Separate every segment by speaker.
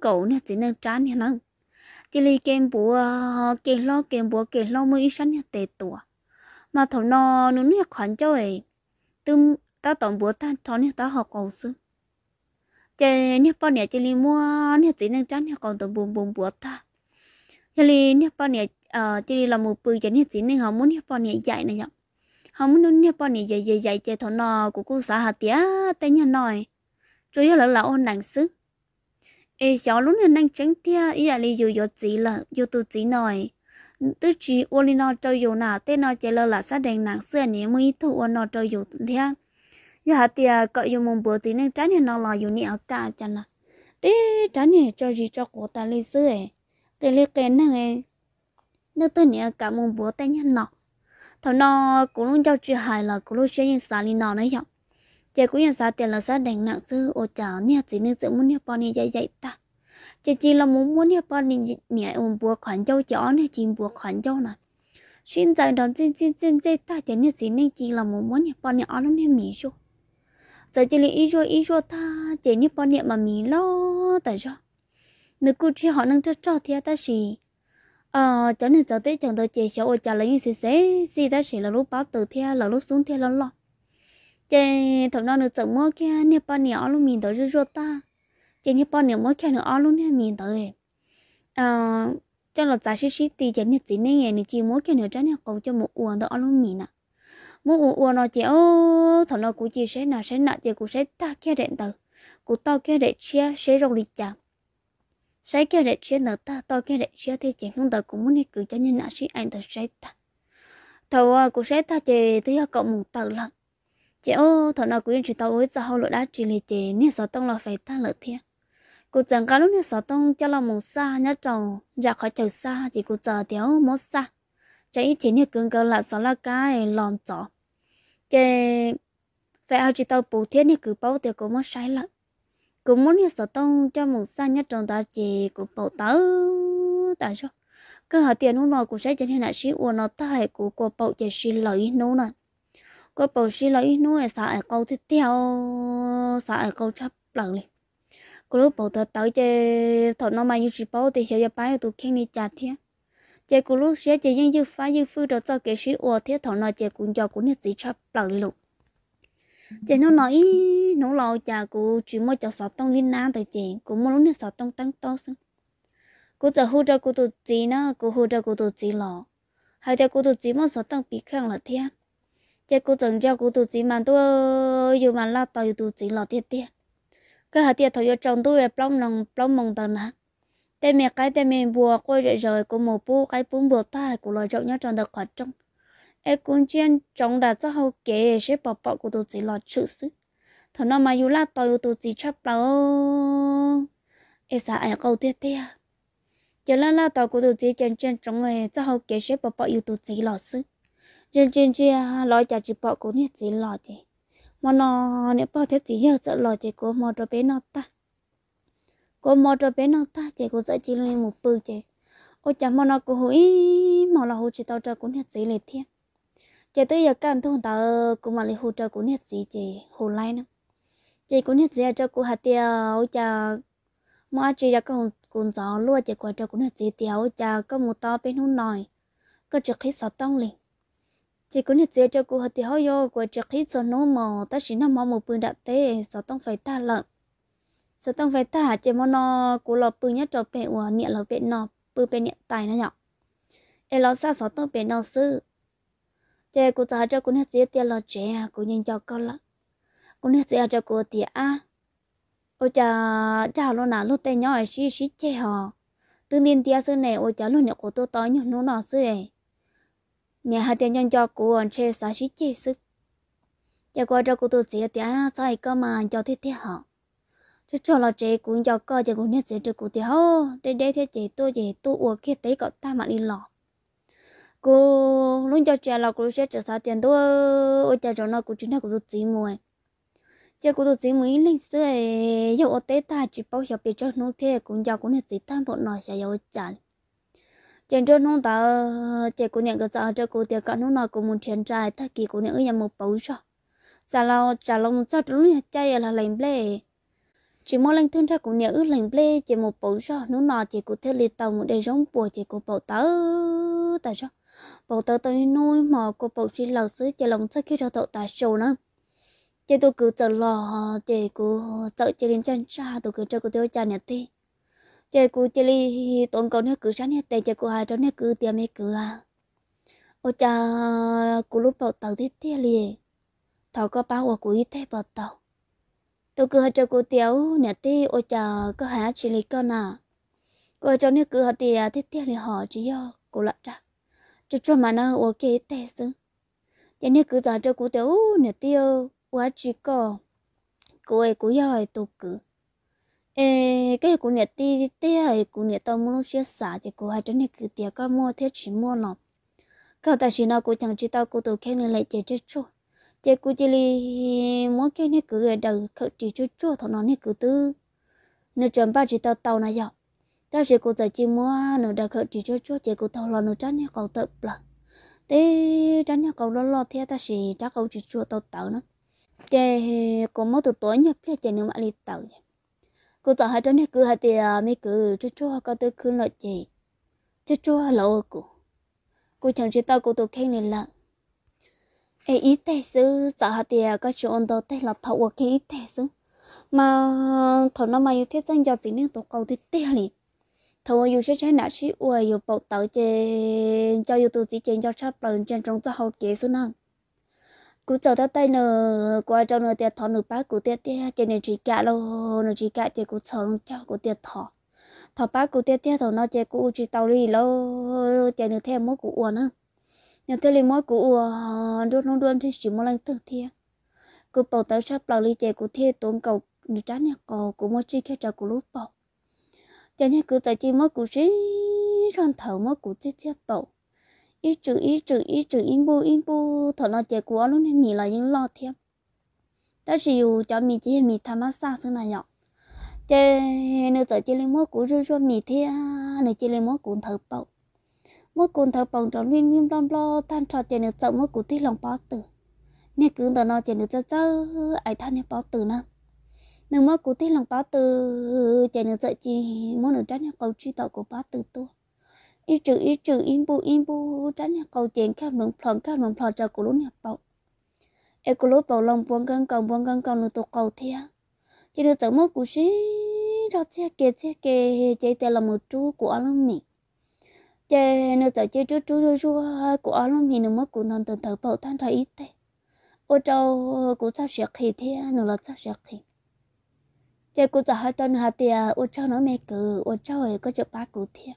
Speaker 1: cậu nè chỉ nên trán nè năng chỉ li kem bùa kem ờ, lo kem bùa kem lo mới sẵn nè tệ tủa mà thầu nó nó nè khoản cho ấy tụm ta tổng bùa ta cho nè ta học cầu sư chỉ nè bao nè chỉ li mua nè chỉ nên trán nè còn tổng bùn bùn bùa ta chỉ li nè bao nè ờ, chỉ li làm một bự chỉ nè chỉ nên học muốn nè bao nè dạy này nhở không muốn nè bao nè dạy dạy dạy chỉ thầu nó của cô xã hạt tía tên nhà nói chủ yếu là là ôn đẳng sức ê gió lúc này đang tránh tia ý là lý dù gió chỉ là dù tụ chỉ nổi tức chỉ ô li cho dù nào tên nó chỉ là là xác định nặng xưa nếu mới thu ô nó dù tia giờ tia cọ dù mùng bữa chỉ nên tránh nó là dù nhẹ cả chẳng là tê tránh nhẹ cho gì cho cổ ta lấy xưa cái lấy cái này nó tên nhẹ cả một bữa tên nhân nọ thằng nó cũng luôn cho chị hài là cũng luôn chơi những xà li nó nữa chẳng chị cũng nhận ra tiền là gia đánh nặng sư ô chả nha chỉ nên sự muốn nha bọn này dạy dạy ta chị chỉ là muốn muốn nha bọn này nhảy ôm bùa khoản châu chó nha chỉ bùa khoản châu này xin giải đón xin xin xin dạy ta chị nên chỉ nên chỉ là muốn muốn nha bọn này ăn nha mì cho giờ chị lấy ý cho ý cho ta chị nhập bọn này mà mì lo tại sao nếu cô chỉ họ năng cho cho thì ta gì ờ cho nên cháu tới chẳng tới chị sẽ ô chả lấy như thế thế gì ta chỉ là lúc báo từ theo là lúc xuống theo lo lo chị thằng nó nữa chồng mua kia nè bao nhiêu luôn mình tới rồi ta chị nè bao nhiêu mua kia nữa luôn nè mình tới à cho là giá xí xí thì chị nè chị nè nè chị mua kia nữa cho nè cầu cho một uống đó luôn mình à mua uống uống nó chị ô thằng nó cũng chị sẽ nào sẽ nợ chị cũng sẽ ta kia điện tử cũng tao kia để chia sẽ rồi đi chả sẽ kia để chia nợ ta tao kia để chia thì chị không tới cũng muốn đi cử cho nên nợ xí anh tới sẽ ta thầu à, cũng sẽ ta chị tới cậu một tờ lận chị ô thọ nào cũng chị tao ối cho hậu lỗi đã chỉ lì chị nên sợ tông là phải ta lợi thiệt cô chẳng cả lúc nên sợ tông cho là một xa nhá chồng ra khỏi trời xa chỉ cô chờ thiếu một xa chạy ít chỉ nên cường cơ là sợ là cái lòng chó chị phải ao chị tao bù thiết nên cứ bảo thì cô mất sai lận cô muốn nên sợ tông cho một xa nhá chồng ta chỉ cô bảo tớ tại sao cơ hội tiền lúc nào cũng sẽ cho nên là sĩ uo nó ta hay của cô bầu chỉ xin lỗi nô nè có bảo chị lấy nuôi sợ ở câu tiếp theo sợ ở câu chấp lần đi cô lúc bảo thật tới chơi thật nó mang như chỉ bầu thì sẽ cho bán tụ khen đi chặt thiệt, chơi cô lúc sẽ chơi những như phá như phư đó cho cái sĩ ủa thiệt thật nó chơi cũng cho cũng như chỉ chấp lần đi lục chơi nó nói nó lo chả cô chỉ mới cho sọt tông liên nam tại chị cũng muốn lúc sọt tông tăng to xong cô giờ hỗ trợ cô tụ chị nó cô hỗ trợ cô tụ chị lò hay theo cô tụ chị muốn sọt tông bị khang là thiệt chế cô chồng cho cô tụi chị mà tôi dù mà lao tàu dù tụi chị lo tiệt, cái hạt tiết thầu cho chồng tôi về plong lòng plong mong tần hả tên mẹ cái tên mẹ bùa coi rồi rồi cô mồ bố cái bún bùa ta của lo chồng nhau chồng được khỏi trong em cũng chuyên chồng đã cho hậu kế sẽ bỏ bỏ của tụi chị lọt chữ sự thằng nó mà dù lao tàu dù tụi chị chấp bao em sợ em câu tiết tiết giờ lao lao tàu của tụi chị chân chân chồng này cho hậu kế sẽ bỏ bỏ dù tụi chị lọt sự trên trên trên lo chả chỉ bỏ cố nhiệt gì lo chị mà nó nếu bỏ thế gì giờ sợ lo chị cố mò cho bé nó ta cố mò cho bé nó ta chị cố sợ chị luôn một bự chị ôi chả mà nó cố hủy mà là hối chị tao cho cố nhiệt gì liền thiệt chị tới giờ can thôi tao cố mà lấy hối cho cố nhiệt gì chị hồ lại nữa chị cố nhiệt gì cho cố hạt tiêu chả mà chị giờ còn còn gió luôn chị quay cho cố nhiệt gì tiêu chả có một to bên hôn nồi có chỉ khi sợ tông liền chỉ có nhận dễ cho cô hợp thì hơi yo của trước khi cho nó mò ta chỉ nằm mò một bữa đã tê sao tông phải ta lận sao tông phải ta chỉ mò nó của lọ bữa nhất cho bé của nhẹ lọ bé nó bữa bé nhẹ tài nó nhở em lọ xa sao tông bé nó sư chỉ cô ta cho cô nhận dễ tiền lọ trẻ cô nhìn cho con lận cô nhận dễ cho cô thì à ôi cha cha luôn nà lúc tay nhỏ ấy xí xí chơi họ từ nhiên tia sư này ôi cha luôn nhỏ của tôi tối nhỏ nó nó sư ấy nhà hạt tiền nhân cho cụ ăn chơi sáu chín chơi sức giờ qua cho cụ tôi chơi tiền sai cơ mà cho thiết thiết họ chứ cho là chơi cũng cho coi chơi cũng nhất chơi chơi cụ thì hô để đây thế chơi tôi chơi tôi uổng kia thấy có ta mà đi lọ cụ luôn cho chơi là cụ sẽ chơi sáu tiền tôi ôi chơi cho nó cụ chính là cụ tôi chơi mua, cho cụ tôi chơi mua lên xưa yêu ở tết ta chỉ bảo hiểu cho nó thế cũng cho cũng nhất chơi tan bộ nó sẽ giàu chơi trên trên nông ta chị cô nương cái giờ cho cô tiệc cả nón nào cô muốn chuyển trai thay kỳ cô nương ấy nhà một bầu cho giờ là trả lòng cho chúng nó chơi là lành bể chỉ mỗi lần thương cho cô nương ấy lành bể chỉ một bầu cho nón nào chị cô thấy liệt tàu một đời giống bùa chị cô bầu tớ tại sao bầu tớ tới nuôi mà cô bầu chỉ lầu xứ chị lòng cho khi cho tàu ta sầu nữa chị tôi cứ chờ lò chị cô sợ chị lên chân cha tôi cứ cho cô tiêu cha nhà ti chơi cú chơi li tôn cầu nước cứ sáng hết tay chơi cú hai trong nước cứ tiệm hết cứ à ô cha cú lúc bảo tàu thiết thế liền thảo có bao của cú ít thế bảo tàu tôi cứ hai chơi cô tiếu nè ti ô cha có há chỉ li con à cô trong nước cứ hai tiề à, thiết thế liền họ chỉ do cô lật ra cho cho mà nó ô kê thế chứ cho nước cứ giờ chơi cú tiếu nè tiêu quá chỉ có cô ấy cứ giờ tôi cứ ê cái cụ này tí tí ấy cụ này tao muốn xia xả thì cụ hai chân này cứ tiệt có mua thế chỉ mua lọ cái ta chỉ nào cụ chẳng chỉ tao cụ tụ khen này lại chơi chơi chơi chơi cụ chỉ li muốn cái này cứ đầu khởi chỉ chơi chơi thằng nó này cứ tư nửa chuẩn ba chỉ tao tao này dạo ta chỉ cụ chỉ mua nửa đầu khởi chỉ chơi chơi chơi cụ tao là nửa chân này còn tập là thế chân này còn lo lo thế ta chỉ chắc cậu chỉ chơi tao tao nữa chơi có mỗi từ tối nhập là chơi nếu mà đi tao vậy cô ta hai trong này cứ hai tiền à, mấy cứ chú chú có tới cứ lợi gì chú chú lâu cụ cô chẳng chỉ tao cô tôi khen này là ê ý tệ sư tỏ hai tiền à, có chú ổn đồ tệ là thọ quá cái ý tệ sư mà thọ nó mà như thế chân giờ chỉ nên tôi cầu thì tệ liền thầu yêu sẽ trái nã sĩ uầy yêu bảo tạo chơi, cho yêu tu chỉ chơi cho sắp lần trên trong cho học kế sư năng cú chờ theo tay nờ qua cho nờ tiệt thọ nửa bác cú tiệt tiệt trên nền chỉ cả lâu nền chỉ cả tiệt cú chờ luôn cho cú tiệt thọ thọ bác cú tiệt tiệt thọ nó chơi cú chỉ tàu đi lâu chơi nửa theo mỗi cú uổng nữa nhà thế liền mỗi cú uổng đốt nông đôn thì chỉ một lần tự thiệt cú bảo tới sắp lâu đi chơi cú thiệt tốn cầu nửa trái nhà cò cú mỗi chỉ khi chờ cú lúc bảo chơi nhà cú tại chỉ mỗi cú chỉ son thở mỗi cú chết chết bảo ít chữ ít chữ ít chữ in bu in bu thở lo chạy của luôn này mì là những lo thêm ta chỉ cho mì chỉ mì tham mát xa xưa này nhở chê nửa giờ chỉ lên mỗi củ rêu rêu mì thế à, nửa chỉ lên mỗi củ thở bầu mốt củ thở bầu trong liên liên lo lo than trò chê nửa giờ mỗi củ thích lòng bao tử nè cứ tờ nó chê nửa giờ giờ ai than nè bao tử nè, nửa mốt củ thích lòng bao tử chê nửa giờ chỉ mỗi nửa trái nè cầu truy tàu của bao tử tôi 一直一直一步一步真係夠錢靠門票靠門票就咕嚕 nhập bảo lòng buông căng căng buông căng căng tụ cầu thea chỉ được tấm một cú xí cho xe kê xe kê chạy tay là một chú của anh mình chạy nữa chơi chú chú chú chú của anh mình mất cú nằm tần tớ bảo tan thay ít tay ô trâu cú sao sẹt thì thea là sao sẹt thì chạy cú giờ hai tuần hai tia ô trâu nó mẹ cử ô trâu ấy có chụp ba cú thea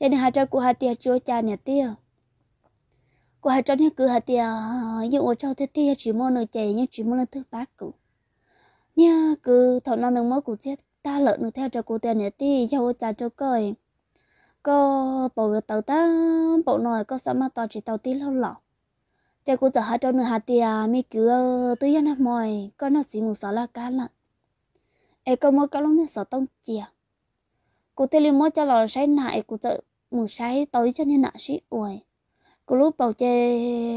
Speaker 1: cho nên hai trăm của hai tia chúa cha nhà tia của hai trăm cứ hai tia ờ, nhưng ở trong thế tia chỉ muốn nơi chạy nhưng chỉ muốn là thứ tác cụ nha cứ thọ nó nâng mối của chết ta lợn nó theo cho cô tia nhà tia cho cha cho cười có bộ tàu ta bộ nồi có sao mà tàu chỉ tàu tí lâu lọ cho cô tờ hai trăm nữa hai tia mi cứ tới giờ năm mồi có nó chỉ muốn sợ là cá lận em có mỗi cá lóc này sợ tông chè cô thấy liền mua cho lò say nại cô tự mù say tối cho nên nạ sĩ uầy cụ lúc bảo chê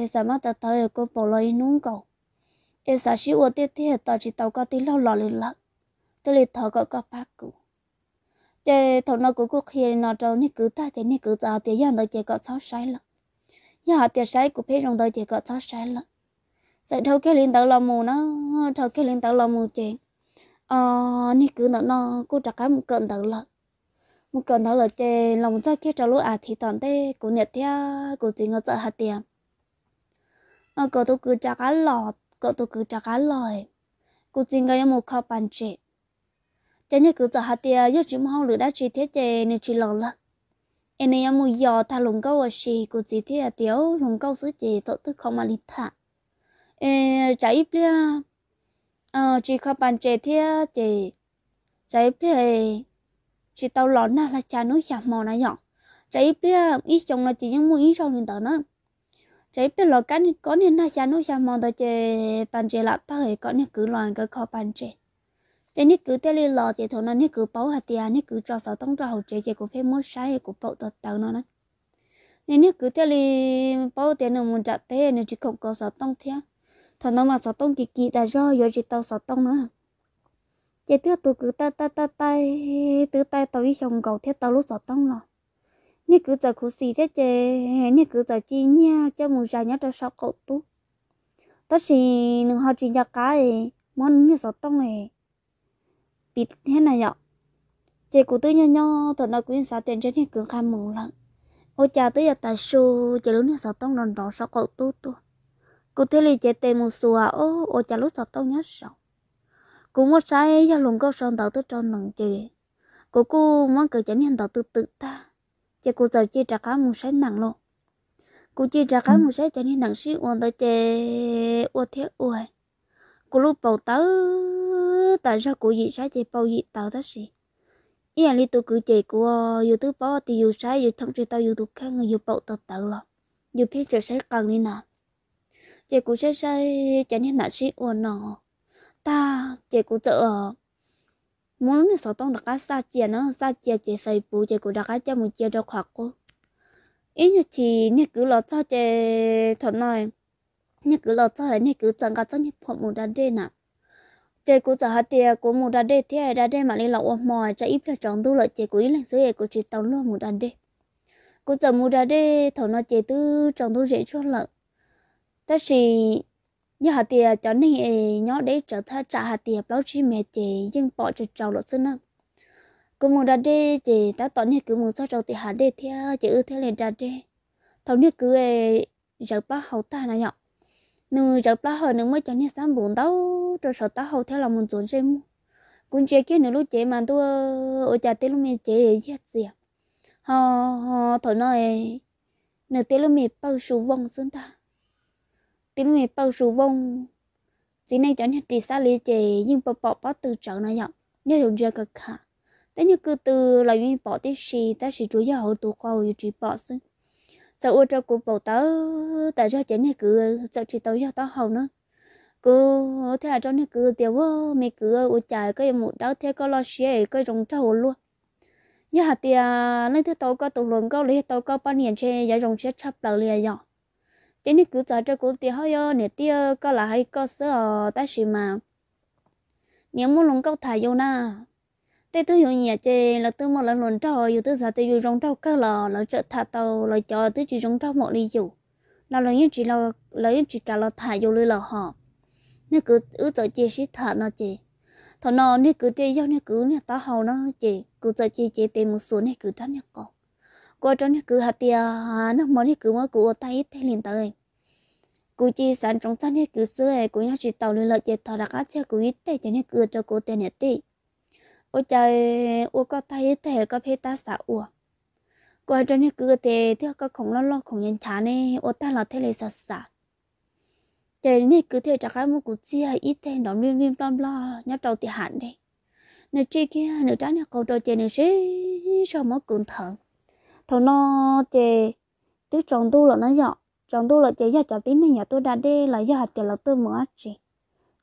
Speaker 1: giờ mắt ta tới cô bảo lời nung cầu em sa sĩ uầy tiếc theo tao chỉ tao có tí lâu lò liền lắc tôi liền thở gọi có bác cụ chê thầu nó cụ cụ khi nó trâu nít cứ ta chê nít cứ ta thì giờ nó chê có sáu say lắm giờ họ tiệt say cụ phê trong đời chê có sáu say lắm sẽ thâu cái liền tao lòng mù nó thâu cái liền tao lòng mù chê ờ nít cứ nó nó cụ trả cái một cận tao lắm một còn đó là chơi lòng cho kia trâu lúa à thì tận thế cũng nhiệt theo cũng chỉ ngỡ sợ hạt tiền ở ờ, cậu tôi cứ trả cá lò cậu tôi cứ trả cá lòi cũng chỉ ngờ một kho bàn chè chả như cứ sợ hạt tiền giờ chúng mong lửa đã chỉ thế chè nên chỉ lò là em này em muốn giò thà lùng câu ở xì cũng chỉ thế à tiểu lùng câu số chè tôi tôi không mà lý thả em chả ít bia ờ chỉ kho bàn chè thế chè chả ít bia chỉ tao lón na là cha nói chả mò na nhở trái bia ít chồng là chỉ những mua ít sau nên tao nữa trái bia lo cái có nên là cha nói chả mò tới chơi bàn chơi lại tao hề có nên cứ loạn cái khó bàn chơi thế nên cứ thế liền lo thì thôi nên cứ bảo hạt tiền nên cứ cho sáu tông cho hậu chơi chơi của phép mua sai của bộ tao tao nó nữa nên nếu cứ theo li bao tiền nó muốn trả thế nên chỉ không có sáu tông thế thằng nó mà sáu tông kỳ kỳ ta do giờ chỉ tao sáu tông nữa chị thứ tôi cứ tay tay tay tay từ tay tàu đi chồng cầu thiết tàu lúc giọt tông lọ nè cứ giờ khổ xì thế chị nè cứ giờ chi nha cho mù ra nhất cho sao cậu tú tất xì nương họ chỉ nhà cái, ấy món như giọt tông này, bịt thế này nhở chị cụ tư nho, nhau tụi nó cũng xả tiền trên nè cứ khai mừng lận ô cha tới giờ tại su chị lúc nè giọt tông đòn đỏ sao cậu tú tú cụ thế lì chị tề mù xùa ô ô cha lúc giọt tông nhá sao cô muốn trái cho lùng câu sơn tàu tôi cho nặng chị cô cô muốn cởi chánh hiện tàu tự tự ta chị cô giờ chị trả cá một sái nặng luôn cô chị trả cá ừ. một sái chánh hiện nặng xí uống tới chị uống thế uống cô lúc bầu tớ tại sao cô dị sái chị bầu dị tàu thế gì ý là lý tôi cứ chị của dù thứ bỏ thì dù sái dù thông chị tao dù thuộc khác người dù bầu tàu tàu rồi dù thế trời sái cần đi nào chị cũng sẽ sái chánh hiện nặng xí uống nào ta chị cũng sợ muốn nên sợ tông đặt cá xa chia nó xa chia chị phải bù chị cũng đặt cá cho một chia đâu khoác cô ý như chị như cứ lo cho chị thật này, như cứ lo cho như cứ chẳng có cho như phụ một đàn đê nè chị cũng sợ hết tiền của một đàn đê thế đàn đê mà đi lậu mỏi cho ít là chọn tu lợi chị cũng ý lên dưới của chị tông luôn một đàn đê cô sợ một đàn đê thằng nó chị tư chọn tu dễ cho lợi ta chỉ như họ tiền cho nên ờ, nhỏ để trở thay trả họ tiền lâu chỉ mẹ chị nhưng bỏ cho cháu lột xin nữa cũng muốn ra đi chị ta tỏ như cứ muốn sao cháu thì họ để theo chị ư theo lên ra đi thằng như cứ giờ bắt hậu ta này nhở nếu giờ bắt hậu nếu mới cho nên sáng buồn đâu cho sợ ta hậu theo là muốn trốn xem cũng chơi kia nữa lúc chị mà tôi ở nhà tết lúc mẹ chị giết gì à họ họ thằng nói nửa tết lúc mẹ bao số vòng xuống ta tiếng người bao số vong chỉ nên chọn hết xa lý chế nhưng bỏ bỏ bỏ từ trở này nhở như dùng ra cực hả thế như cứ từ là như bỏ tí xì ta xì chú giáo tụ khâu như chỉ bỏ xí sau ô cho cuộc bầu tớ tại cho chén này cứ sợ chỉ tàu cho tớ hậu nữa cứ thế là cho nên cứ tiêu vô mày cứ ô chạy cái một đau thế có lo xe cái rồng trâu luôn như hạt tiền lấy thứ tàu có tụ luận có lấy tàu có ba nhiêu chơi giờ rồng sẽ chắp đầu liền nhở thế nên cứ cho cho cô tiền hơi yo nè tiêu có là hay có sợ ta xí mà nếu muốn lồng câu thay vô na thế tôi hiểu nhẹ chơi là tôi một lần luận trâu yêu tôi sao tôi yêu rong trâu cơ lò là trợ thả tàu là cho tôi chỉ rong trâu một ly dù là lời như chỉ là lời như chỉ cả là thải vô lưỡi là họ nếu cứ ứ cho chơi xí thả nó chơi, thọ nó nếu cứ tiêu yêu nên cứ nên ta hầu nó chơi, cứ cho chơi chê tìm một số nên cứ thắt nó còn cô trong cứ hạt tiền nó món cứ mới cụ tay thế liền tới cụ chỉ sản trong thân cứ xưa ấy cụ nhau chỉ tàu lên lợi chết thọ đặc ác xe cụ ít thế cho nên cứ cho cô tiền nhật tị ô trời ô có tay thế có phê ta xả ủa cô cho nên cứ thế theo có khổng lo lo khổng nhân chán ấy ô ta là thế lấy sạt sạt trời này cứ thế chắc ai mua cụ chỉ hay ít thế đóng lim lim lo lo nhau trâu thì hạn đi nè chi kia nửa trái nè câu trâu chơi nè xí sao mất cứng thận thằng nó chè tứ trồng tu là nó dọn trồng tu là chè dọ chọn tính này nhà tôi đã đi là giờ hạt chè là tôi mở chị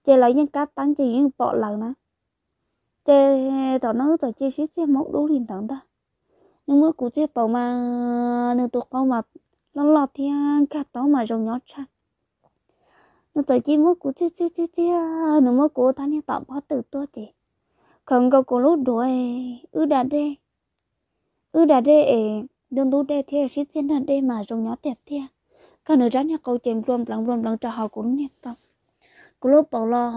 Speaker 1: chè là những cá tăng chè những bọ lần nữa chè thằng nó thằng chè xíu chè mốc đủ liền thằng ta nhưng mà cụ chè bảo mà nếu tôi không mà nó lọt thì à, cá tao mà rồng nhỏ chăng nó tới chỉ mất của chứ chứ à, chứ chứ nó mất của thằng này tạo bao từ tôi chị không có cô lúc đuổi ư đã đê ư đã đê đừng đủ đề thế sĩ thiên thần đây mà dùng nhỏ tẹt thế cả nữ rắn nhà câu chém luôn lăng luôn lăng cho họ cũng nhẹ tao cô lúc bảo lo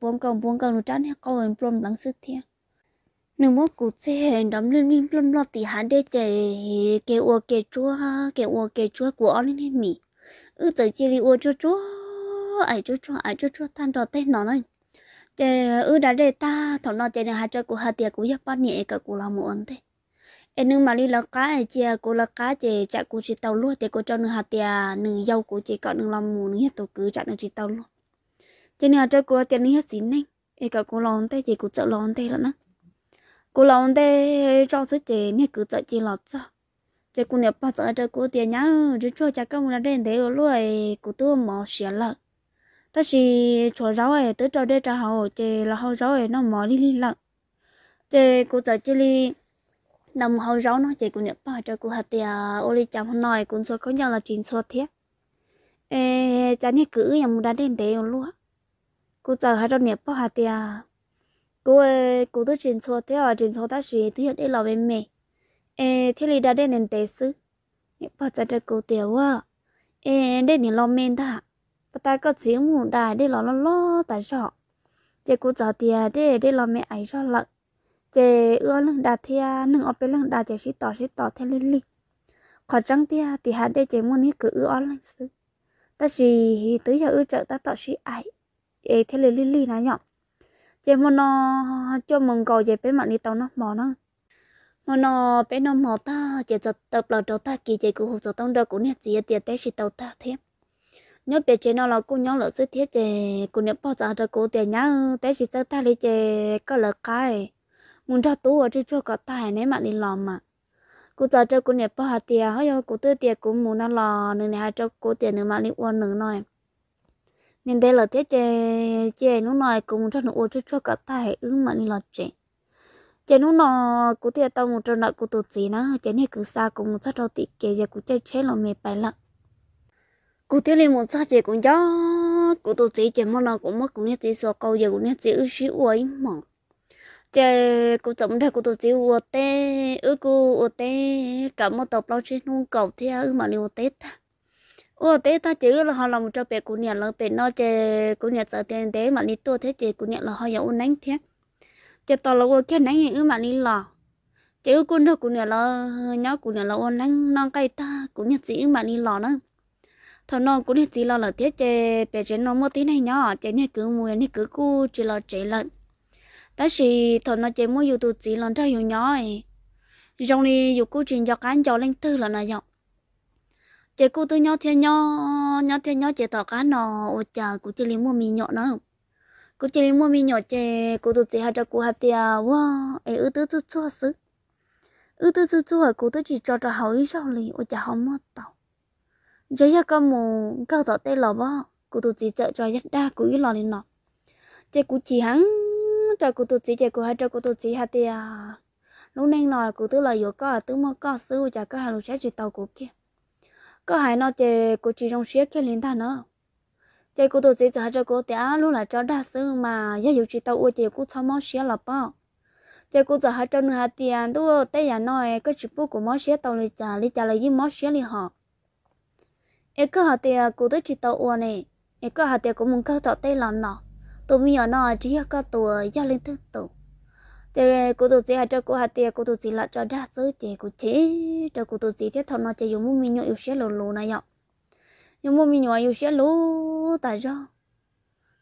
Speaker 1: buông cầu buông cầu nữ rắn nhà câu em luôn lăng sức thế nếu mà cụ xe hẹn đấm lên lên lên lo thì hắn để chạy kẻ ua kẻ chúa kẻ ua kẻ chúa của ông lên mì ư tới chỉ đi ua chúa chúa ai chúa chúa ai chúa chúa than trò tên nó này chạy ư đã để ta thằng nó chạy này hai chơi của hai tiệc của giáp ban nhẹ cả của là một ấn thế em nương mà đi lắc cá thì chị cô lắc cá chị chạy cô chị tàu luôn thì cô cho nương hạt tiền nương dâu cô chị cọ nương lòng mù nương hết tổ cứ chạy nương chị tàu luôn cho nên cho cô tiền nương hết dính đấy thì cả cô lòng tay chị cô sợ lòng tay lắm cô lòng tay cho số chị nương cứ sợ chị lọt sao chị cô nương bao giờ cho cô tiền nhá chứ cho cha công là đến thế luôn cô tôi mò xỉa lợn ta chỉ chỗ rau ấy tới cho đây cho họ chị là họ rau ấy nó mò đi đi lợn chị cô sợ chị đi đồng hồ rau nó chỉ của nhật bao trời của hạt tiền à, ô li chồng hôm nay cũng số có nhau là chuyện số thế ê cha nhé cứ nhầm đã đến tế luôn cô chờ hai trong nhật bao hạt tiền cô ơi cô tôi chuyện số thế ở à, chuyện số ta gì thứ nhất đây là bên mẹ ê thế li đã đến tế sư nhập bao cho cô tiểu quá, ê đây nhìn lo men ta bà ta có xíu ngủ đài để lo lo lo tại sợ chỉ cô chờ tiền để để lo mẹ ấy cho lợn chế ưa lưng đà thì nâng ở bên lưng đà chế sĩ tỏ sĩ tỏ thế lên lịch khó trăng thì thì hạt đây chế muốn hít cứ ưa lưng sư ta chỉ tới giờ ưa trợ ta tỏ sĩ ai ấy thế lên lịch nó nhọ chế muốn nò cho mừng cầu chế bên mặt đi tàu nó mò nó mò nó bên nó mò ta chế giật tập lợn đầu ta kì chế cụ hồ sơ tông đầu cũng nhét gì tiệt tế sĩ tàu ta thế nhớ bé chế nó là cô nhóm lợn sư thiết chế cô nhớ bao giờ ra cô tiệt nhá tế sĩ tàu ta lấy chế có lợn cái muốn cho tú ở trên chỗ có tài nấy mà đi làm mà cô giờ cho cô nẹp bao hạt tiền hay cô tư tiền cô muốn nó lo, nên này cho cô tiền nữa mà đi uôn nữa nói nên đây là thế chè chè nó nói cũng cho nó uôn cho cho cả tài ứng mà đi lò chè chè nó nó cô tiền tao một trận nợ cô tụt gì nó chè này cứ xa cũng cho cho tị kề giờ cô chơi chế là mệt bài lặng cô tiêu lên một sao chè cũng gió cô tụt gì chè mà nó cũng mất cũng nhất gì sợ câu giờ cũng nhất gì ưu sĩ uối mỏng chè cô chồng đây cô tổ chức ô té, ư cô ô té, cả một tập lao trên nung cầu thế ư mà liu tết ta ô tê ta chứ là họ làm cho bé cô nhận là bé nó chè cô nhận sợ tiền tế mà đi tua thế chè cô nhận là họ giàu nắng thế chè tao là ô kia nắng ư mà đi lò chè ư cô nó cô nhận là nhớ cô nhận là ô nắng non cây ta cô nhận gì ư mà đi lò nữa thằng non cũng nhận gì lo là thế chè bé chè nó mua tí này nhỏ chè này cứ mua này cứ cu chỉ là chè lợn đó chỉ thôi nó chỉ muốn youtube chỉ lần cho hiểu nhói trong đi dù cô chuyện cho cán cho lên tư là nó dọc chị cô tư nhau thiên nhau nhau thiên nhau chị tỏ cá nọ ô chà cô chị liền mua mì nhọ nó cô chị liền mua mì nhọ chị cô tư chị hai cho cô hai tia wow ấy ư tư tư chua sức ư tư tư chua cô tư chỉ cho cho hậu ý sau lì ô chà không mất tàu giờ giờ có mù cao tỏ tê lò bó cô tư chỉ trợ cho giấc đa của ý lò lên nọ chị cô chị hắn trời cô tụt chỉ chạy cô hai trời cụ tụt chỉ hạt à lúc nên nói cô tứ là yếu có à tứ mà có sư chả có hai lục sẽ chỉ tàu cô kia có hai nó chơi cô chỉ trong xe cái liền ta nữa chơi cô tụt chỉ chả cô cụ à lúc là cho đa sư mà giá dụ chỉ tàu u chạy cô cho món xé là bao chạy cụ giờ hai trời nữa hạt à tứ tây nhà nói cái chỉ bút của món xé tàu liền trả liền trả lại gì món xé liền họ em có hạt à cô tứ chỉ tàu u này em có hạt tiệt cũng muốn có tàu tây lần nào tụi mình nhỏ nọ chỉ có tụi gia lên thứ tụ thế cô tụi chị cho cô hạt tiền cô tụi chị là cho đa số chị cô chị cho cô tụi chị thế thọ nó chỉ dùng mua mình nhỏ yêu xe lù lù này nhở nhưng mua mình nhỏ yêu xe lù tại do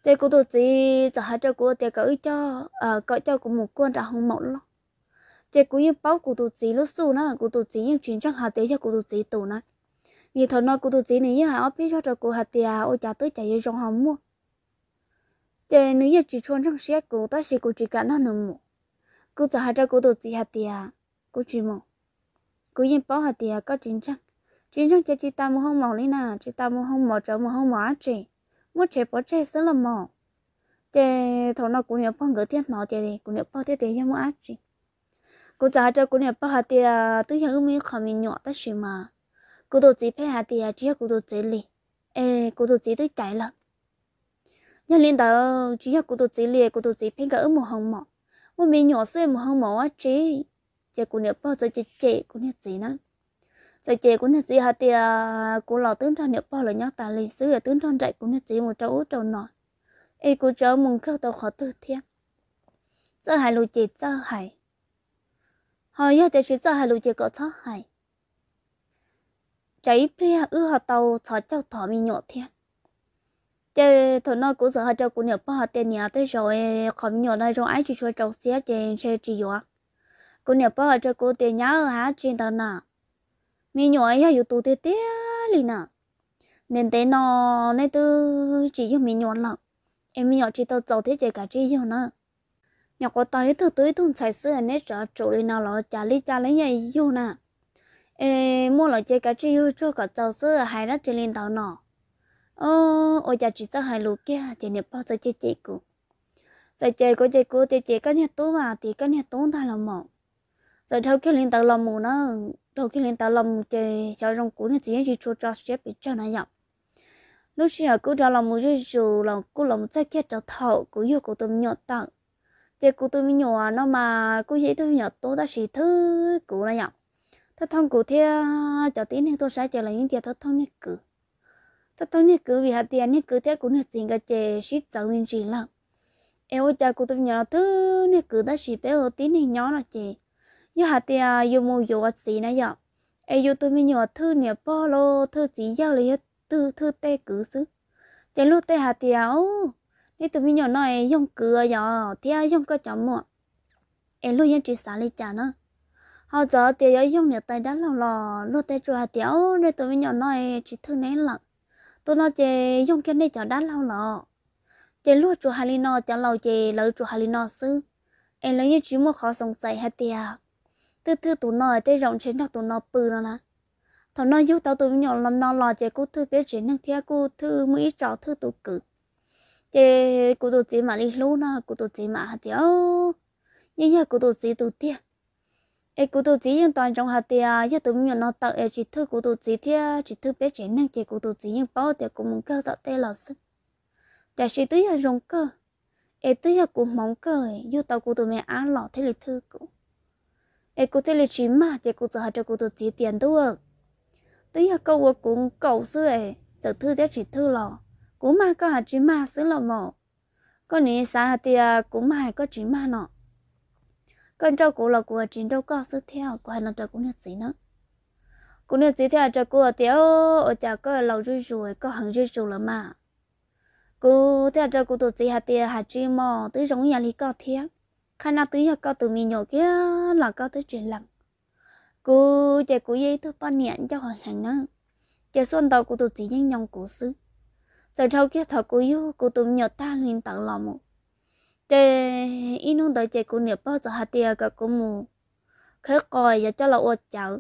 Speaker 1: thế cô tụi chị trả hạt cho cô tiền cỡ cho à cỡ cho cô một quân ra không mẫu lắm thế cô như báo cô tụi chị lúc xưa nó cô tụi chị nhưng chuyển sang hạt tiền cho cô tụi chị tụ này vì thọ nó cô tụi chị này như hạt ở phía cho cô hạt tiền ôi trả tới chạy vô trong hòm mua thế nếu như chỉ chọn trong xe cô ta sẽ cô chỉ cả nó nằm mù cô giờ hai cha cô đồ gì hạt tiền cô chỉ mù cô yên bảo hạt tiền có chính chắc chính chắc chỉ chỉ ta mua không mỏ lên nà chỉ ta mua không mỏ cháu mua không mỏ chỉ, mua trẻ bỏ trẻ sẽ là mỏ thế thằng nào cũng nhớ phong gỡ tiền nó thế thì cũng nhớ bao thế thế nhau mua chỉ, cô giờ hai cha cô nhớ bao đi à, tự nhiên ưu mi khỏi mình nhỏ ta xí mà cô đồ gì phải đi à, chỉ cô đồ gì lì ê cô đồ gì tôi chạy lắm nhà lên đó chỉ học cô tổ chỉ liệt cô tổ chỉ phim cả ở một hồng mỏ một mình nhỏ xưa một hồng mỏ á chị chế cô niệm bao giờ chị chị cô niệm gì nữa giờ chị cô niệm gì hả thì cô lò tướng trong niệm bao lời nhắc ta lịch sử ở tướng trong dạy cô niệm gì một trâu trâu nọ ấy cô cháu mừng khóc tàu khó tư thiêm sợ hại lù chị sợ hại hồi giờ thì chỉ giờ hai lù chế có cháu hai cháy bia ư hả tàu sợ cháu thỏ mi nhỏ thiêm chế thằng nói cũng sợ họ cho cũng nhiều bao tiền nhà tới rồi không nhiều nơi rồi ấy chỉ cho trồng xe trên xe chỉ yếu cô nhiều bao cho cô tiền nhà ở há trên tao nè mi nhỏ ấy hay tụ tết tết liền nè nên thế nó nên tư chỉ cho mi nhỏ lận em mi nhỏ chỉ tao giàu thế chỉ cả chỉ cho nó nhỏ có tới thứ tới thun xài sữa nên sợ chủ đi nào lo trả lý trả lấy nhà yêu nè em mua lại chỉ cả chỉ yêu cho cả giàu sữa hay rất chỉ lên tao nọ ô ô giờ chỉ cho hai lú kia chỉ nhập bao giờ chơi chơi cụ giờ chơi có chơi cụ thì chơi cái nhà tú mà thì cái nhà tú ta là mỏ giờ thâu khi lên tàu lòng mù nó thâu khi lên tàu lòng chơi cháu rong cũ thì chỉ chú cho cho xếp bị cho nó nhập lúc xưa cứ cho lòng mù chơi dù lòng cứ lòng chơi kia cho thầu cứ yêu cụ tôi nhọt tặng chơi cụ tôi nhỏ nó mà cứ gì tôi nhỏ tôi ta xì thứ cụ nó nhập thật thông cụ thì cho tí này tôi sẽ trở lại những tiệt thất thông này cụ ta tao nhớ cứ vì hạt tiền nhớ cứ thế cũng nhớ tiền cái chè ship cháu hình gì lắm em ơi cha cô tôi nhỏ thứ nhớ cứ đã ship bé ở tí này nhỏ là chè nhớ hạt tiền yêu mua yêu vật gì nãy giờ em yêu tôi mới nhỏ thứ nhớ bỏ lô thứ gì giao lấy thứ thứ tê cứ xứ chè lúc tê hạt tiền ô nên tôi mới nhỏ nói dùng cửa giờ thì dùng cái chấm mua em lúc nhớ chỉ xả lấy chả nữa họ giờ thì dùng nhớ tay đã lòng lò lúc tê chùa tiểu nên tôi mới nhỏ nói chỉ thứ này lặng tôi nói chị dùng cái này cho đã lâu lọ chị lúa chùa hà lino cho lâu chị lỡ chùa hà lino sư em lấy như chú một khó sông sài hết tiệt từ từ tụi nó tới rộng trên nó tụi nó bự nó nè thằng nó giúp tao tụi nhỏ lần nó lò chị cô thư biết chuyện năng thia cô thư mới trò thư tụ cử chị cô tụi chị mà đi lúa nè cô tụi chị mà hết tiệt nhưng nhà cô tụi chị tụi tiệt ai cụ tổ chức những toàn trong hạt à, nhất tụi mình nó tạo ai chỉ thứ cụ tổ chức thì chỉ thứ bé trẻ năng chỉ cụ tổ chức những bao tia cũng muốn cơ tạo tê là sức để chỉ tụi giờ rong cơ ai tụi giờ cũng mong cơ yêu tao cụ tụi mẹ ăn lọ thế là thứ cụ ai cụ thế là chỉ mà chỉ cụ tổ hạt cụ tổ chức tiền đâu ạ tụi giờ câu cũng cầu sư ấy giờ thứ để chỉ thứ lọ cũng mà có hạt chỉ mà sứ lọ mỏ có nè xã hạt tia cũng mà có chỉ mà nọ con trâu cũ là của chính đâu có sự theo của hai nó trâu cũng nhật gì nữa cũng nhật gì theo trâu của tiểu ở chả có lầu rui rùi có hàng rui rùi mà cô theo trâu của tụi chị hạt tiền hạt chi mò tới giống nhà lý có theo khai nào tới nhà có từ mình nhỏ kia là có tới chuyện lặng cô chả của dây thôi cho hàng hàng nữa chả xuân của tụi chị nhanh nhong cổ sư giờ trâu kia thọ cô yêu cô tụi nhỏ ta liền tặng lòng chế inu đợi chế cũng nửa bao giờ hạt tiền cả cũng mù khé còi giờ cho là uất chảo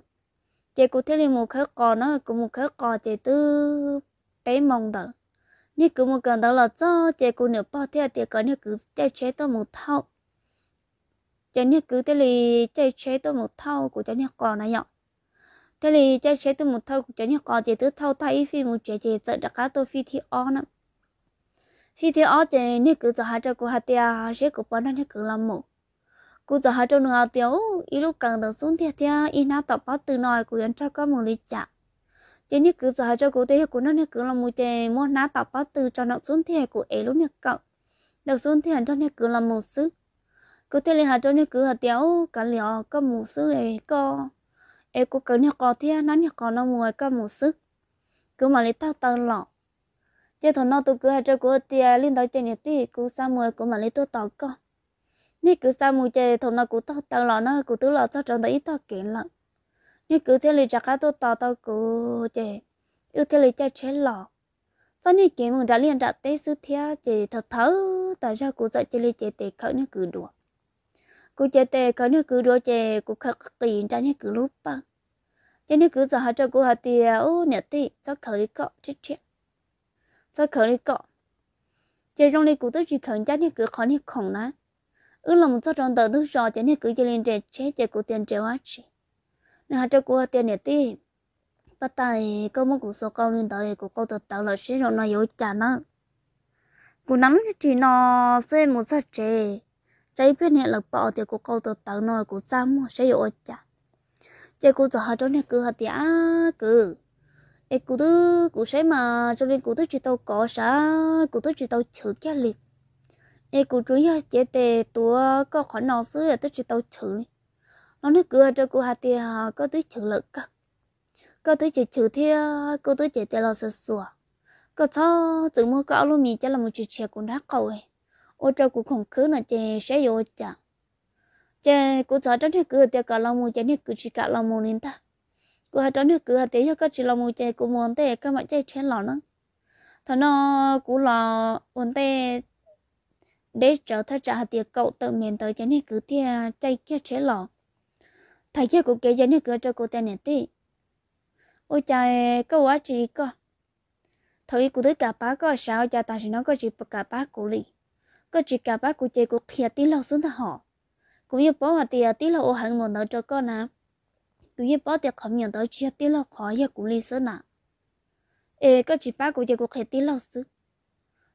Speaker 1: chế cũng thế liền mù khé cò nó cũng mù khé cò chế tư bé mong đợi như cứ một gần đó là cho chế cũng nửa bao thế tiền cả như cứ chế chế tôi một thau chế như cứ thế lì chế chế tôi một thau của chế như cò này nhở thế lì chế chế tôi một thau của chế như cò chế tư thau thay phi một chế chế sợ đặc cá tôi phi thì on lắm khi thì ở trên những cứ giờ hai trăm của hạt tia sẽ của bọn nó những cứ làm mổ cứ giờ hai trăm nữa tiêu ít lúc cần được xuống thiệt tia ít nào tập bắt từ nồi của anh cho có một lý trả chỉ những cứ giờ hai trăm của tia của nó những cứ làm mổ trên mua nào tập bắt từ cho nó xuống thiệt của ấy lúc những cậu được xuống thiệt cho những cứ làm mổ sức cứ thế là hai trăm những cứ hạt tiêu cả liệu có mổ sức ấy có ấy có cái những có thiệt nó những có nó mua có mổ sức cứ mà lấy tao tao lọ chế thằng nó tôi cứ hay cho cô tia liên đó chơi nhiệt tí cứ sao mùi của mà lấy tôi tao co nè cứ sao mùi chơi thằng nó cứ tao tao lọ nó cứ tứ lọ cho trong đấy tao kiện lận nè cứ thế lì chắc cái tôi tao tao cứ chơi ưu thế lì chơi chơi lọ sau nè kiện mình đã liên đã tế sư thia chơi thật thấu tại sao cứ dạy chơi lì chơi tệ khẩu nè cứ đùa cứ chơi tệ khẩu nè cứ đùa chơi cứ khẩu kỳ ra nè cứ lúc bằng cho nên cứ giờ họ cho cô họ tia ô nè tí cho khẩu đi cọ chết chết cho khẩn đi cọ chế trong đi cụ tới chỉ khẩn chắc như cứ khó như khổng nè ư lòng cho trong tờ tức rõ chế như cứ chỉ lên trên chế chế cụ tiền chế hóa chỉ nè hạt cho cụ tiền nhiệt ti bắt tay câu mong cụ số câu lên tới cụ câu tập tạo là sẽ rồi nó yếu chả nó cụ nắm chỉ nó sẽ một số chế chế biết hiện lực bỏ thì cụ câu tập tạo nó cụ sao mà sẽ yếu chả chế cụ giờ hạt cho như cứ hạt tiếc cứ e cụ tư cụ sẽ mà cho nên cụ tư chỉ tao có sa cụ tư chỉ tao chữ kia liền e cụ chú ý chế tề tua có khó nó xứ là tư chỉ tao chữ nó nước cửa cho cụ hà thì à, có tư chữ lực cơ có tư chỉ chữ thì cụ tư chỉ tiền là sửa sửa có cho tự mua có luôn mì cho là một chuyện chè cũng đã cầu ấy ô cho cụ không khứ là chè sẽ vô chả chè cụ cho cho nước cửa tiền cả lòng mù chè nước cửa chỉ cả lòng mù nên ta cứ hạt đó nữa cứ hạt tế cho các chị là một chơi cũng muốn tế các bạn chơi chén lỏ nữa thà nó cú là muốn tế để trở thay trả hạt tiền cậu tự mình tới cái này cứ thì chơi kia chén lỏ thầy chơi cũng kể cái này cứ cho cô tên này tí ôi trời có quá chị cơ thôi cụ tới cả bá có sao cha ta chỉ nói có chỉ cả bá cụ lì có chỉ cả bá cụ chơi cụ kia tí lâu xuống thà họ cũng như bố mà tiền tí lâu hẳn muốn nói cho con nào bây giờ bảo tiệc không nhận tới chia tiết là khó ya cũng lý sơ nà ê cái chỉ ba của giờ của khai tiết là sứ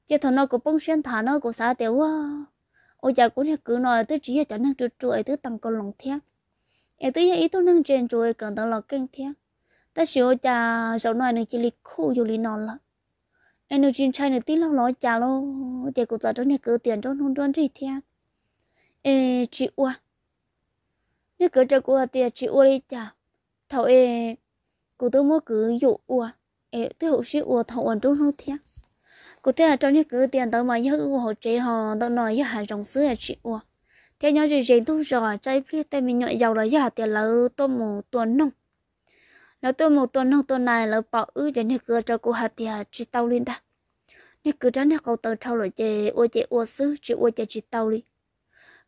Speaker 1: giờ thằng nó cũng bông xuyên thả nó của xã tiểu à ôi giờ cũng cứ nói tới chỉ là cho năng trụ trụ ấy tới tăng con lòng thiệt ê tới giờ ý tôi năng trên trụ ấy cần tới lòng kinh thiệt ta chỉ ôi giờ rồi nói năng chỉ lý khu dù lý nó là em nói chuyện trai này tí lâu nói chả lo giờ của giờ đó này cứ tiền cho nó đoan gì thiệt ê chị ua như cứ cho cô thì chị uống đi chả thầu ê cô tôi mua cứ dụ uống ê tôi hậu sĩ u thầu ăn trong hậu thiên cô thấy là trong những cứ tiền tới mà nhớ uống hậu chế họ tôi nói với hàng rồng sữa chị u, thế nhớ gì gì tôi rồi trái phía tay mình nhọn giàu là giá tiền là tôi một tuần nông nó tôi một tuần nông tuần này là bỏ ư cho những cứ cho cô hạt thì chị tao lên ta những cứ tránh những câu tờ thầu lời chị u chị u sứ chị u chế chị tao đi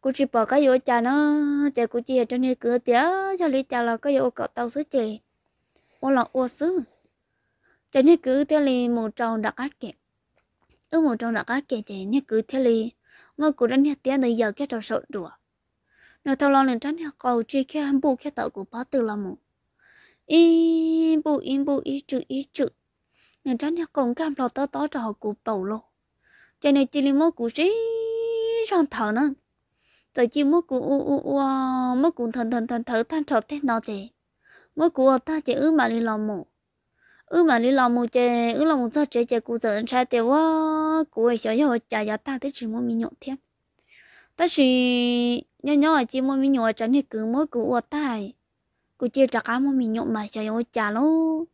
Speaker 1: cô chỉ bỏ cái vô cha nó chả cô chỉ cho nên cứ tía cho lấy cha là cái vô cậu tao xứ chị ô là ô xứ cho nên cứ theo là một tròn đặc ác kẹt ở một tròn đặc ác kẹt chị nên cứ theo là mà cô đánh hết tía này giờ cái trò sợ đùa nó thao lo lên tránh hết cầu chi khi ham bu khi tao của bá từ là một im bu im bu ý chữ ý chữ nên tránh hết còn cam lo tao tao trò của bầu lộ cho nên chỉ là một cú sĩ trong thở nữa giờ chỉ mất cú u u u mất cú thần thần thần thở than trọt thế nào chị mất cú ta chỉ ư mà đi làm mù ư mà đi làm mù chị ư làm mù sao chị chị cú giờ trai tiêu quá cú ấy sợ giờ chả giờ ta tới chỉ mua mình nhộn thêm ta chỉ nhỏ nhỏ chỉ mua mình nhộn chẳng thì cứ mất cú ở ta cú chia trả cá mua mình nhộn mà sợ giờ chả luôn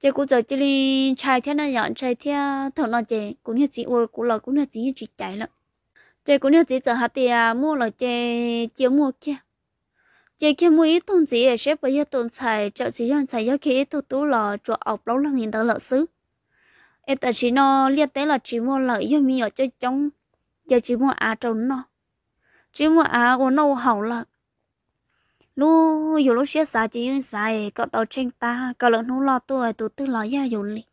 Speaker 1: chị cú giờ chị đi chạy theo nó dọn chạy theo thằng nào chị cú như chị ôi cú là cú như chị chỉ chạy lắm chơi cũng như chỉ giờ hạt thì à, mua là chơi chiếu mua kia chơi kia mua ít tuần gì ở xếp bây giờ tuần xài chợ chỉ ăn xài giờ khi tu tú là chỗ ọc lâu lắm hiện tại lợn xứ em tại chỉ nó liên tế là chỉ mua lợi do mi ở chơi chống giờ chỉ mua à trồng nó chỉ mua à của nó hậu là lúc dù lúc xếp xài chỉ ăn xài có tàu trên ta có lợn nó lo tuổi tu tư lo ra dùng liền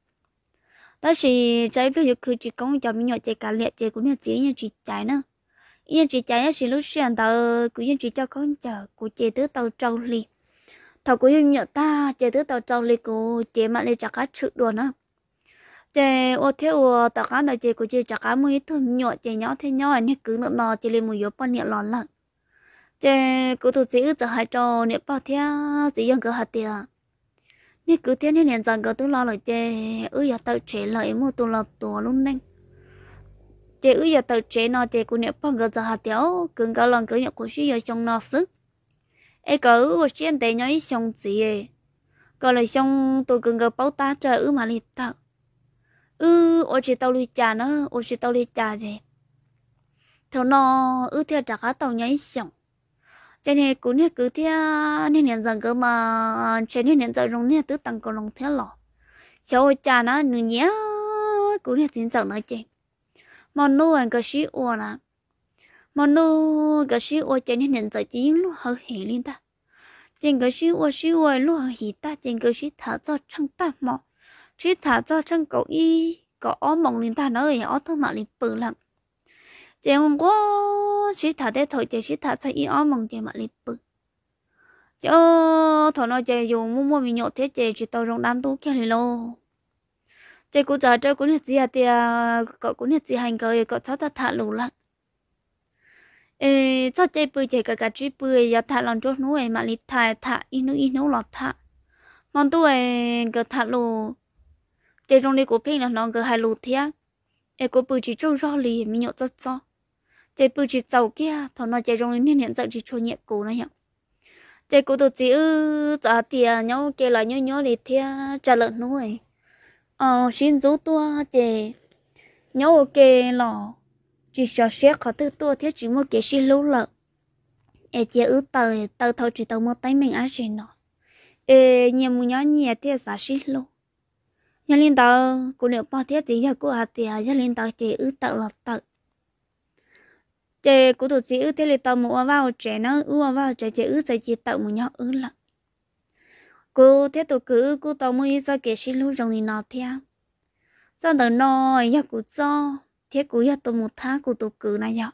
Speaker 1: đó thì trái lúc giờ cứ chỉ công cho mình nhỏ chạy cả liệt chạy cũng như chỉ như chỉ chạy nữa như chỉ chạy thì lúc xuyên tàu cũng như chỉ cho con chờ của chạy tới tàu trâu li thầu của như nhỏ ta chạy tới tàu trâu li của chạy mà lại chặt cá sự đùa nữa chạy ô thế ô tàu cá này chạy của chạy chặt cá mới thôi nhỏ chạy nhỏ thế nhỏ anh cứ nợ nọ chạy lên một yếu bao nhiêu lon lận chạy cứ tụt chỉ ước giờ hai trò niệm bao theo chỉ dùng cửa hạt tiền nếu cứ thế nên nhận rằng cái tôi lo là chê ư giờ tao chế lại mua tôi lo tua luôn nè, chế ư giờ tao chế nó chế cũng nếu phong cái giờ hạt tiêu cứ cái lần cứ nhận của sĩ giờ trong nó sức ai cứ ư sĩ anh tây nhảy trong gì ấy còn lại trong tôi cứ cái bao ta trời ư mà liệt tao ư ôi chị tao lui trà nó ôi chị tao lui trà gì thằng nó ư theo trả cá tao nhảy trong cho nên cũng như cứ thế nên nhận rằng cơ mà trên nên nhận rằng rong nên tứ tăng cầu lòng thế lọ cháu cha nó nụ nhé cũng như tin rằng nói chứ mà nô anh cơ sĩ ô là mà nô có sĩ ô trên nên nhận rằng chỉ lúc hơi hề lên ta trên cơ sĩ ô sĩ ô lúc hơi hì ta trên cơ sĩ thả cho trăng ta mà chỉ thả cho trăng cậu y có mong lên ta nói ở thương mạng lên bự lắm chàng quá chỉ thả thế thôi chỉ chỉ thả sai ý ông mong chàng mà lịp bự cho thọ nó chàng dùng mua mua mình nhậu thế chàng chỉ tao dùng đám tú kia lì lô chàng cũng giờ chơi cũng hết gì à thì cậu cũng hết gì hành cậu cậu cháu ta thả lù lắm ê cho chơi bự chàng cái cái chỉ bự giờ thả làm chốt nuôi mà lịp thả thả ít nữa ít nữa lọt thả mong tôi cái thả lù chàng trong này của pin là nó cái hai lù thế ê cậu bự chỉ trông rõ lì mình nhậu rất rõ chạy bự chỉ giàu kia thằng nó chạy rong nên hiện giờ chỉ cho nhẹ cổ nó nhở chạy cổ tổ chỉ trả tiền nhau kia là nhau nhau để thia trả lợn nuôi ờ xin dấu tua chạy nhau ok lò chỉ cho xét khó tư tua thế chỉ một cái xin lú lợn ê chị ư tờ tờ thôi chỉ tờ một tay mình ăn gì nọ ê nhiều mu nhỏ nhẹ thế giả xin lú nhà linh tờ cô liệu bao thiết gì giờ cô hạt tiền nhà linh tờ chị ư tờ lọt tờ chế cụ tổ chỉ ư thế là tao mua vào trẻ nó ư vào trẻ chế ư sẽ chỉ tạo một nhỏ ư lận cô thế tổ cứ cô tao mua do kể xin lưu rồng thì nó theo do đó nó nhà cụ do thế cụ nhà tổ một tháng cụ tổ cứ này nhở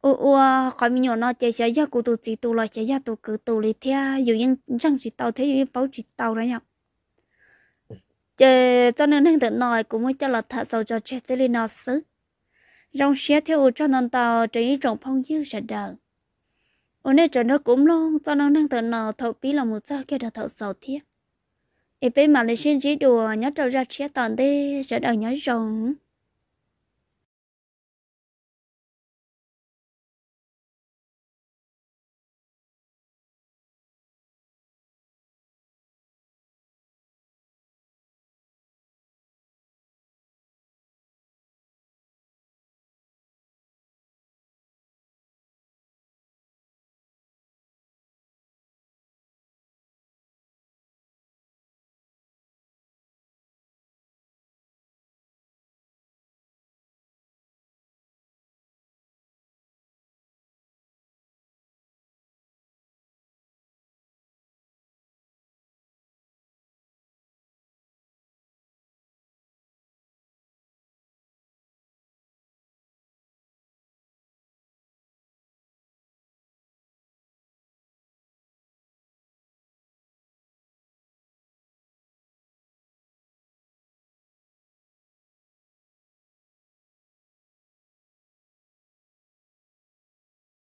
Speaker 1: u u khỏi mình nhỏ nó chế chế nhà cụ tổ chỉ tổ lại chế nhà tổ cứ tổ lại theo dù nhân răng chỉ tao thế dù báo chỉ tao này nhở chế cho nên nên tự nói cũng mới cho là thật sâu cho trẻ chế lên nó sứ rong xe theo cho nên tàu chỉ trồng phong dư sẽ đỡ ở nơi trời nó cũng luôn cho nên đang tận nào thầu bí là một sao kia đã thầu sầu thiết ở bên mà lấy xin chỉ đùa nhớ trâu ra xe tàn đi sẽ đỡ nhớ rồng